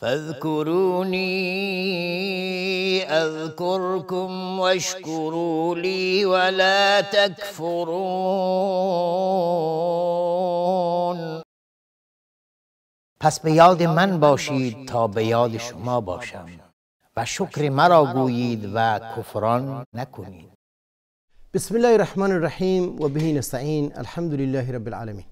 فاذكروني اذكركم واشكروا لي ولا تكفرون پس به یاد من باشید تا به یاد شما باشم و شکر مرا گویید و کفران نکنید بسم الله الرحمن الرحیم و بهین سعین الحمد لله رب العالمین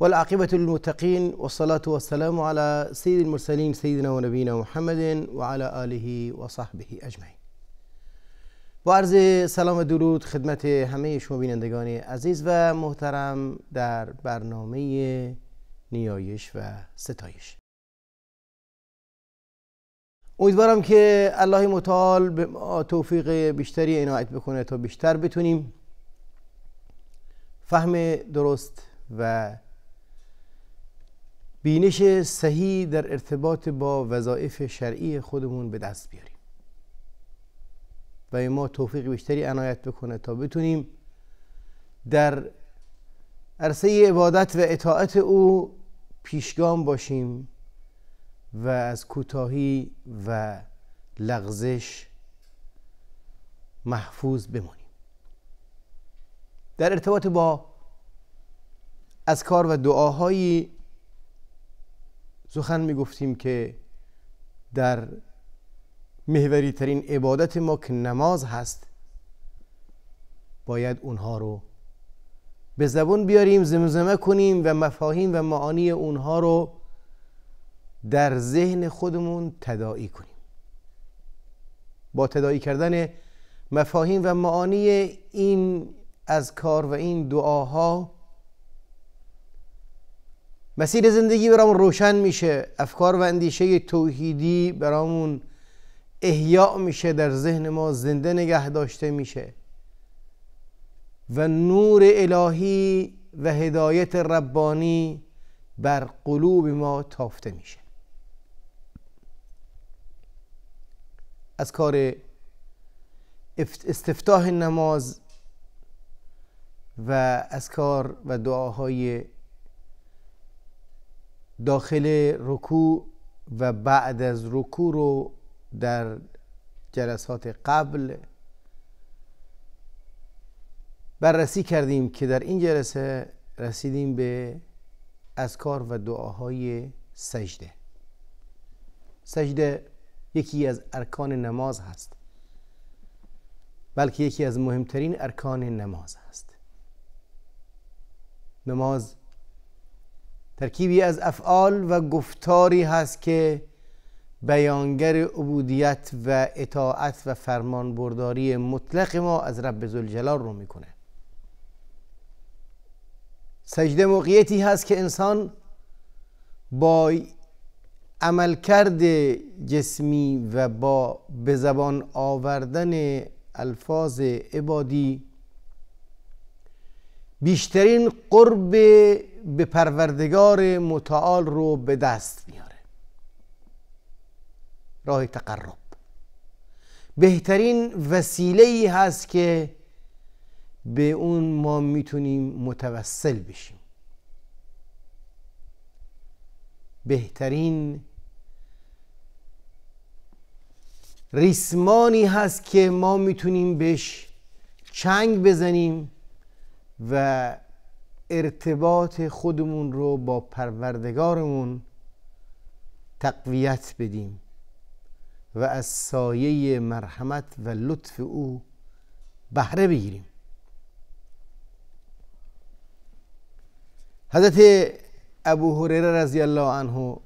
والعاقبة للمتقين والصلاة والسلام على سيد المرسلين سيدنا ونبينا محمد وعلى آله وصحبه صحبه با عرض سلام و درود خدمت همه شما بینندگان عزیز و محترم در برنامه نیایش و ستایش امیدوارم که الله متعال به ما توفیق بیشتری عنایت بکنه تا بیشتر بتونیم فهم درست و بینش صحیح در ارتباط با وظایف شرعی خودمون به دست بیاریم و ما توفیق بیشتری عنایت بکنه تا بتونیم در عرصه عبادت و اطاعت او پیشگام باشیم و از کوتاهی و لغزش محفوظ بمانیم در ارتباط با از کار و دعاهایی سخن می گفتیم که در مهوری ترین عبادت ما که نماز هست باید اونها رو به زبون بیاریم زمزمه کنیم و مفاهیم و معانی اونها رو در ذهن خودمون تداعی کنیم با تداعی کردن مفاهیم و معانی این اذکار و این دعاها مسیر زندگی برامون روشن میشه افکار و اندیشه توحیدی برامون احیاء میشه در ذهن ما زنده نگه داشته میشه و نور الهی و هدایت ربانی بر قلوب ما تافته میشه از کار استفتاح نماز و از کار و دعاهای داخل رکوع و بعد از رکوع رو در جلسات قبل بررسی کردیم که در این جلسه رسیدیم به اذکار و دعاهای سجده سجده یکی از ارکان نماز هست بلکه یکی از مهمترین ارکان نماز هست نماز ترکیبی از افعال و گفتاری هست که بیانگر عبودیت و اطاعت و فرمان برداری مطلق ما از رب زلجلال رو میکنه سجده موقعیتی هست که انسان با عمل عملکرد جسمی و با به زبان آوردن الفاظ عبادی بیشترین قرب به پروردگار متعال رو به دست میاره راه تقرب بهترین وسیله ای هست که به اون ما میتونیم متوسل بشیم بهترین ریسمانی هست که ما میتونیم بهش چنگ بزنیم و ارتباط خودمون رو با پروردگارمون تقویت بدیم و از سایه مرحمت و لطف او بهره بگیریم حضرت ابو هریره رضی الله عنه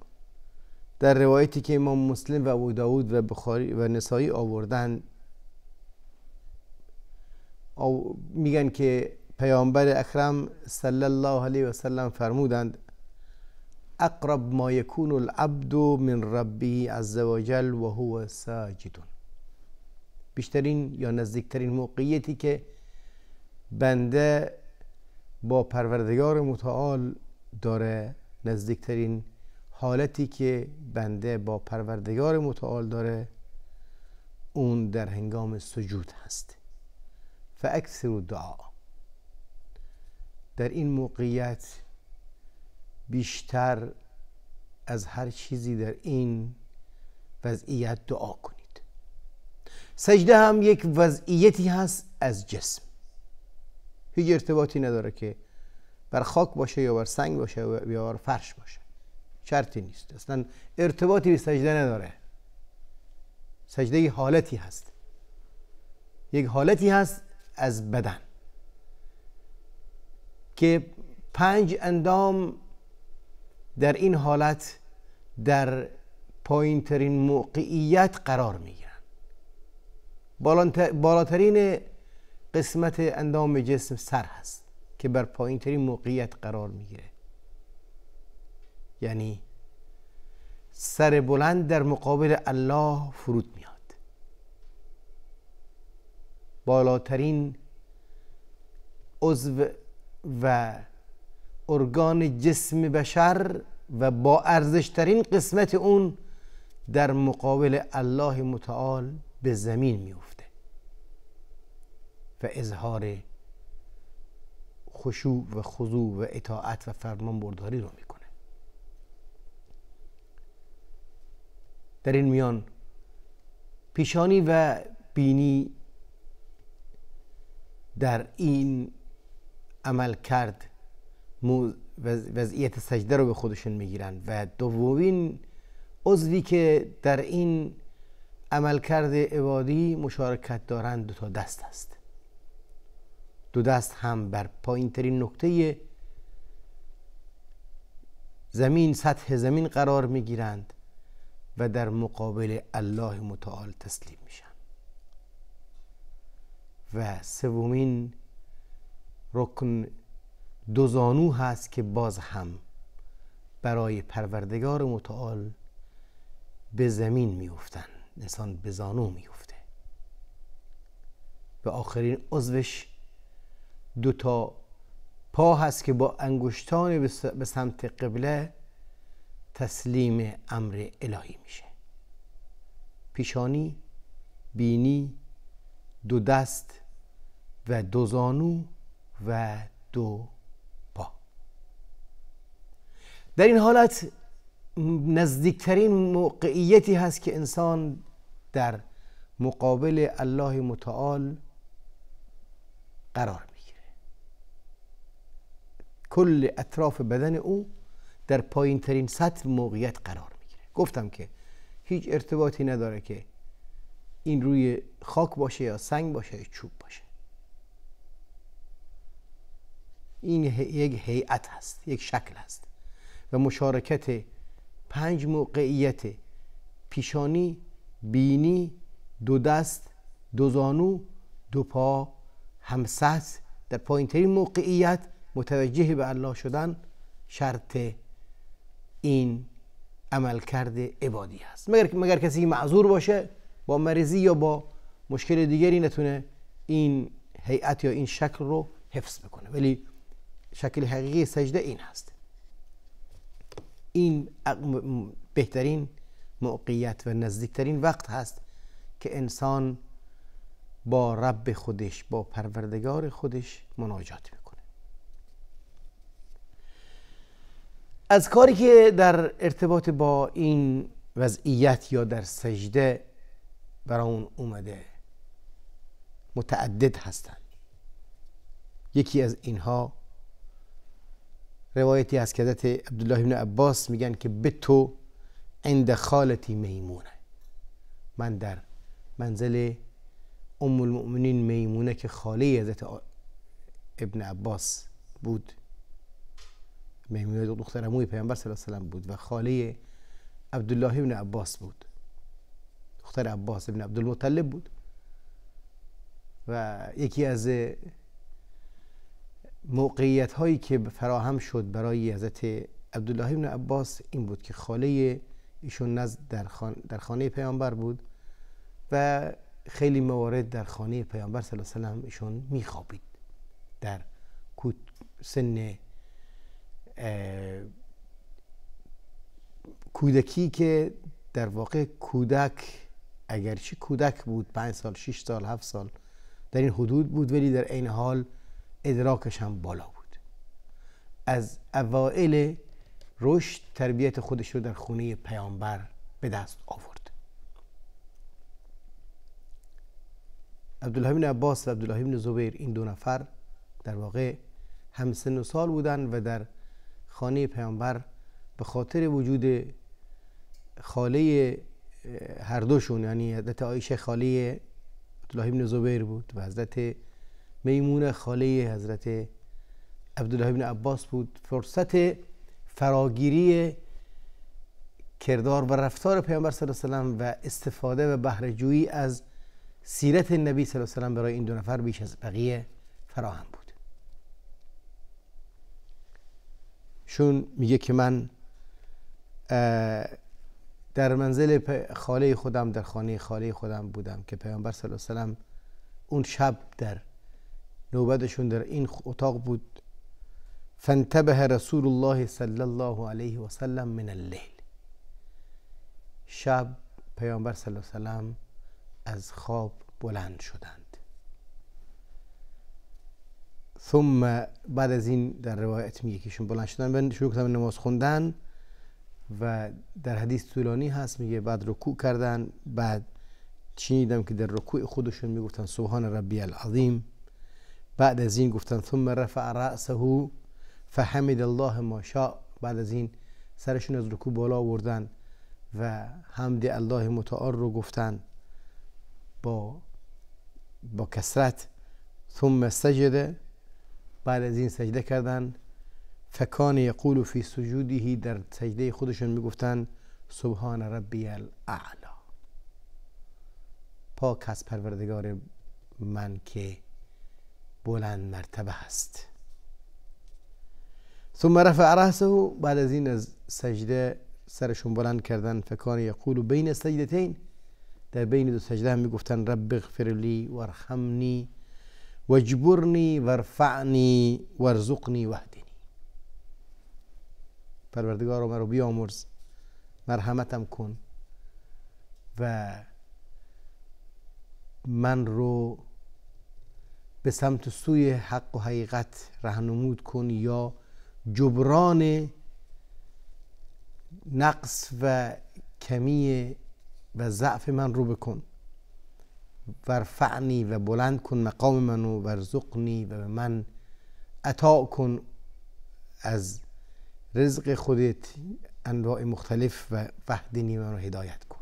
در روایتی که امام مسلم و ابو داود و بخاری و نسایی آوردن او میگن که پیامبر اکرم صلی الله علیه وسلم فرمودند اقرب ما یکون العبد من ربه عز وجل و هو ساجد بیشترین یا نزدیکترین موقعیتی که بنده با پروردگار متعال داره نزدیکترین حالتی که بنده با پروردگار متعال داره اون در هنگام سجود هست فاکثر دعا در این موقعیت بیشتر از هر چیزی در این وضعیت دعا کنید سجده هم یک وضعیتی هست از جسم هیچ ارتباطی نداره که بر خاک باشه یا بر سنگ باشه یا بر فرش باشه شرطی نیست اصلا ارتباطی به سجده نداره سجده حالتی هست یک حالتی هست از بدن که پنج اندام در این حالت در پایین ترین موقعیت قرار می بالاترین قسمت اندام جسم سر هست که بر پایین ترین موقعیت قرار میگیره یعنی سر بلند در مقابل الله فرود میاد بالاترین عضو و ارگان جسم بشر و با ارزشترین قسمت اون در مقابل الله متعال به زمین میفته و اظهار خشوع و خضوع و اطاعت و فرمان برداری رو میکنه در این میان پیشانی و بینی در این عمل کرد وضعیت سجده رو به خودشون میگیرن و دومین عضوی که در این عملکرد عبادی مشارکت دارند دو تا دست است دو دست هم بر پایین ترین نقطه زمین سطح زمین قرار میگیرند و در مقابل الله متعال تسلیم میشن و سومین رکن دو هست که باز هم برای پروردگار متعال به زمین میفتن انسان به زانو میفته به آخرین عضوش دو تا پا هست که با انگشتان به سمت قبله تسلیم امر الهی میشه پیشانی بینی دو دست و دو زانو و دو با در این حالت نزدیکترین موقعیتی هست که انسان در مقابل الله متعال قرار میگیره کل اطراف بدن او در پایین ترین سطح موقعیت قرار میگیره گفتم که هیچ ارتباطی نداره که این روی خاک باشه یا سنگ باشه یا چوب باشه این یک هیئت هست یک شکل هست و مشارکت پنج موقعیت پیشانی بینی دو دست دو زانو دو پا همسط در پایینترین موقعیت متوجه به الله شدن شرط این عمل کرده عبادی است مگر, مگر کسی معذور باشه با مریضی یا با مشکل دیگری نتونه این هیئت یا این شکل رو حفظ بکنه ولی شکل حقیقی سجده این هست این بهترین موقعیت و نزدیکترین وقت هست که انسان با رب خودش با پروردگار خودش مناجات میکنه از کاری که در ارتباط با این وضعیت یا در سجده برای اون اومده متعدد هستند یکی از اینها روایتی از حضرت عبدالله ابن عباس میگن که به تو عند خالتی میمونه من در منزل ام المؤمنین میمونه که خاله حضرت ابن عباس بود میمونه دختر اموی پیامبر صلی الله علیه بود و خاله عبدالله ابن عباس بود دختر عباس ابن عبدالمطلب بود و یکی از موقعیت هایی که فراهم شد برای حضرت عبدالله ابن عباس این بود که خاله ایشون نزد در, خان در خانه پیامبر بود و خیلی موارد در خانه پیامبر صلی الله علیه و ایشون میخوابید در سن کودکی که در واقع کودک اگرچه کودک بود پنج سال شش سال هفت سال در این حدود بود ولی در این حال ادراکش هم بالا بود از اوائل رشد تربیت خودش رو در خونه پیامبر به دست آورد عبدالله بن عباس و عبدالله بن زبیر این دو نفر در واقع همسن و سال بودند و در خانه پیامبر به خاطر وجود خاله هر دوشون یعنی حضرت عایشه خاله عبدالله بن زبیر بود و حضرت میمونه خاله حضرت عبدالله بن عباس بود فرصت فراگیری کردار و رفتار پیامبر صلی الله علیه و و استفاده و بهرهجویی از سیرت نبی صلی الله علیه و برای این دو نفر بیش از بقیه فراهم بود شون میگه که من در منزل خاله خودم در خانه خاله خودم بودم که پیامبر صلی الله علیه و اون شب در نوبتشون در این اتاق بود فانتبه رسول الله صلی الله علیه و سلم من اللیل شب پیامبر صلی الله علیه و از خواب بلند شدند ثم بعد از این در روایت میگه که بلند شدن شروع کردن نماز خوندن و در حدیث طولانی هست میگه بعد رکوع کردن بعد شنیدم که در رکوع خودشون میگفتن سبحان ربی العظیم بعد از این گفتن ثم رفع رأسه فحمد الله ما شاء بعد از این سرشون از رکوع بالا آوردن و حمد الله متعال رو گفتن با با کسرت ثم سجده بعد از این سجده کردن فکان یقول فی سجوده در سجده خودشون میگفتن سبحان ربی الاعلا پاک از پروردگار من که بلند مرتبه است ثم رفع راسه بعد از این از سجده سرشون بلند کردن فکان یقول بین سجدتین در بین دو سجده هم میگفتن رب اغفر لی و واجبرنی و وارزقنی و پروردگار و رو بیامرز مرحمتم کن و من رو به سمت سوی حق و حقیقت رهنمود کن یا جبران نقص و کمی و ضعف من رو بکن ورفعنی و بلند کن مقام منو ورزقنی و به من عطا کن از رزق خودت انواع مختلف و وحدینی من رو هدایت کن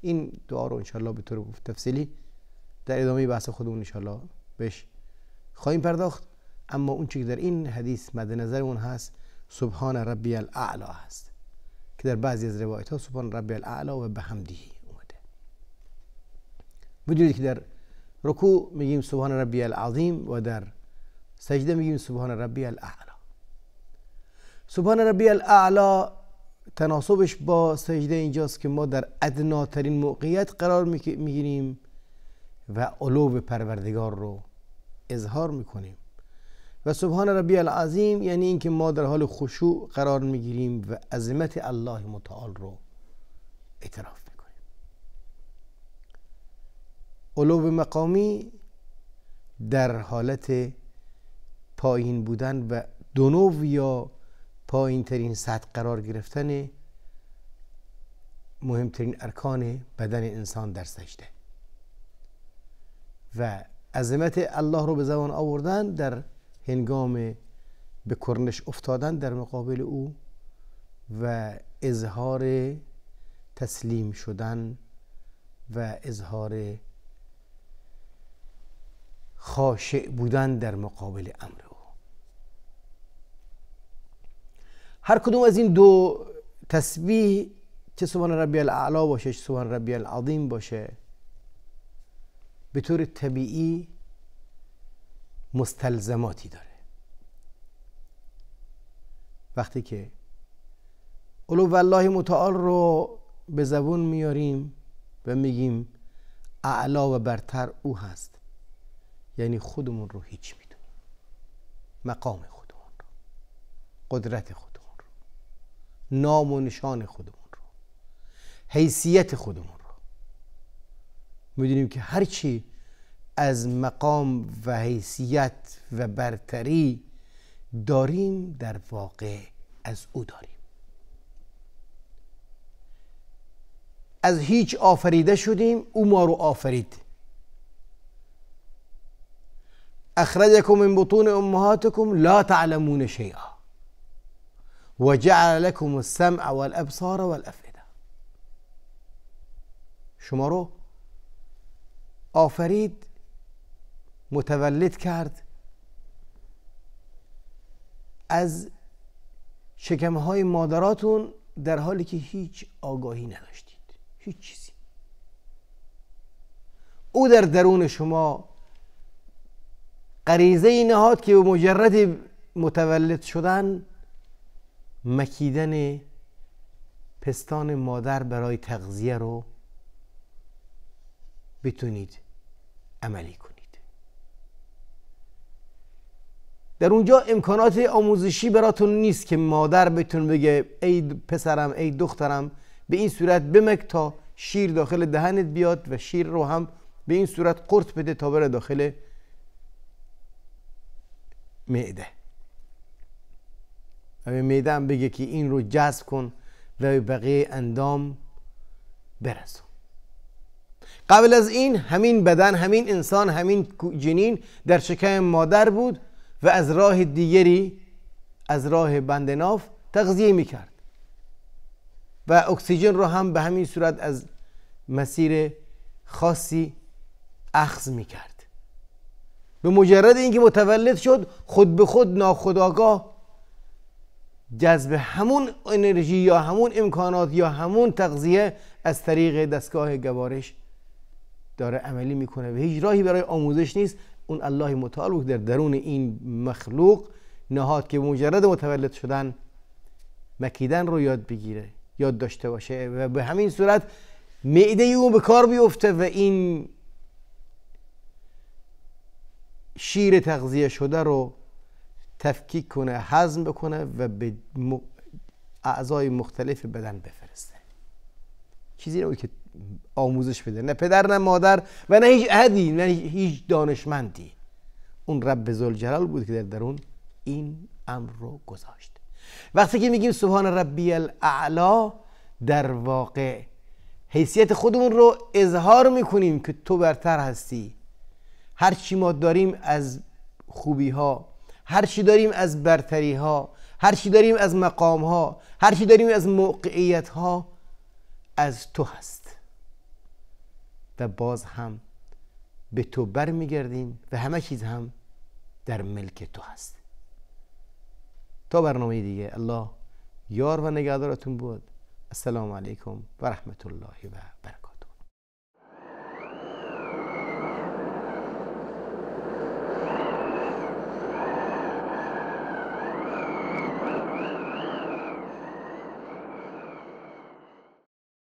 این دعا رو انشالله به طور تفصیلی در ادامه بحث خودمون انشاءالله بهش خواهیم پرداخت اما اون که در این حدیث مد اون هست سبحان ربی الاعلا هست که در بعضی از روایت ها سبحان ربی الاعلا و به همدیه اومده بدونید که در رکوع میگیم سبحان ربی العظیم و در سجده میگیم سبحان ربی الاعلا سبحان ربی الاعلا تناسبش با سجده اینجاست که ما در ادناترین موقعیت قرار میگیریم و علو پروردگار رو اظهار میکنیم و سبحان ربی العظیم یعنی اینکه ما در حال خشوع قرار میگیریم و عظمت الله متعال رو اعتراف میکنیم علو مقامی در حالت پایین بودن و دنو یا پایین ترین سطح قرار گرفتن مهمترین ارکان بدن انسان در سجده و عظمت الله رو به زبان آوردن در هنگام به کرنش افتادن در مقابل او و اظهار تسلیم شدن و اظهار خاشع بودن در مقابل امر او هر کدوم از این دو تسبیح چه سبحان ربی الاعلا باشه چه سبحان ربی العظیم باشه به طور طبیعی مستلزماتی داره وقتی که اولو والله متعال رو به زبون میاریم و میگیم اعلا و برتر او هست یعنی خودمون رو هیچ میدونیم مقام خودمون رو قدرت خودمون رو نام و نشان خودمون رو حیثیت خودمون میدونیم که هرچی از مقام و حیثیت و برتری داریم در واقع از او داریم از هیچ آفریده شدیم او ما رو آفرید اخرجكم من بطون امهاتكم لا تعلمون شيئا وجعل لكم السمع والابصار والافئده شما رو آفرید متولد کرد از های مادراتون در حالی که هیچ آگاهی نداشتید هیچ چیزی او در درون شما غریزه ای نهاد که به مجرد متولد شدن مکیدن پستان مادر برای تغذیه رو بتونید عملی کنید در اونجا امکانات آموزشی براتون نیست که مادر بتون بگه ای پسرم ای دخترم به این صورت بمک تا شیر داخل دهنت بیاد و شیر رو هم به این صورت قرط بده تا بره داخل معده و به بگه که این رو جذب کن و به بقیه اندام برسون قبل از این همین بدن همین انسان همین جنین در شکم مادر بود و از راه دیگری از راه بند ناف تغذیه میکرد و اکسیژن رو هم به همین صورت از مسیر خاصی اخذ میکرد به مجرد اینکه متولد شد خود به خود ناخداگاه جذب همون انرژی یا همون امکانات یا همون تغذیه از طریق دستگاه گوارش داره عملی میکنه و هیچ راهی برای آموزش نیست اون الله متعال در درون این مخلوق نهاد که مجرد متولد شدن مکیدن رو یاد بگیره یاد داشته باشه و به همین صورت معده اون به کار بیفته و این شیر تغذیه شده رو تفکیک کنه هضم بکنه و به اعضای مختلف بدن بفرسته چیزی رو که آموزش بده نه پدر نه مادر و نه هیچ عدی نه هیچ دانشمندی اون رب زلجلال بود که در درون این امر رو گذاشت وقتی که میگیم سبحان ربی الاعلا در واقع حیثیت خودمون رو اظهار میکنیم که تو برتر هستی هر چی ما داریم از خوبی ها هر چی داریم از برتری ها هر چی داریم از مقام ها هر چی داریم از موقعیت ها از تو هست و باز هم به تو بر میگردیم و همه چیز هم در ملک تو هست تا برنامه دیگه الله یار و نگهدارتون بود السلام علیکم و رحمت الله و برکاته